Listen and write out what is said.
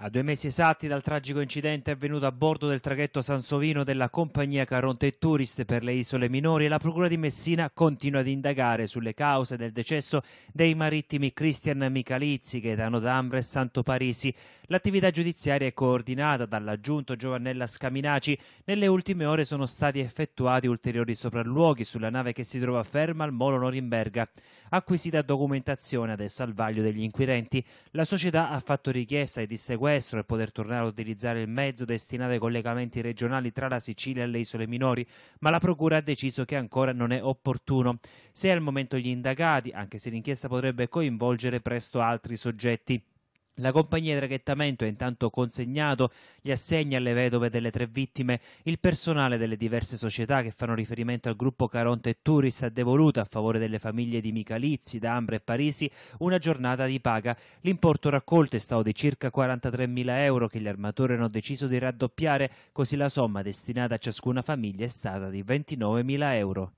A due mesi esatti dal tragico incidente avvenuto a bordo del traghetto Sansovino della compagnia Caronte Tourist per le isole minori, la Procura di Messina continua ad indagare sulle cause del decesso dei marittimi Christian Michalizzi, Gaetano D'Ambra e Santo Parisi. L'attività giudiziaria è coordinata dall'aggiunto Giovannella Scaminaci. Nelle ultime ore sono stati effettuati ulteriori sopralluoghi sulla nave che si trova ferma al molo Norimberga. Acquisita documentazione adesso al vaglio degli inquirenti, la società ha fatto richiesta ai disseguenti sequestro e poter tornare a utilizzare il mezzo destinato ai collegamenti regionali tra la Sicilia e le isole minori, ma la Procura ha deciso che ancora non è opportuno. Se al momento gli indagati, anche se l'inchiesta potrebbe coinvolgere presto altri soggetti. La compagnia di traghettamento ha intanto consegnato gli assegni alle vedove delle tre vittime. Il personale delle diverse società che fanno riferimento al gruppo Caronte e Turis ha devoluto a favore delle famiglie di Micalizzi, D'Ambra e Parisi una giornata di paga. L'importo raccolto è stato di circa 43.000 euro che gli armatori hanno deciso di raddoppiare, così la somma destinata a ciascuna famiglia è stata di 29.000 euro.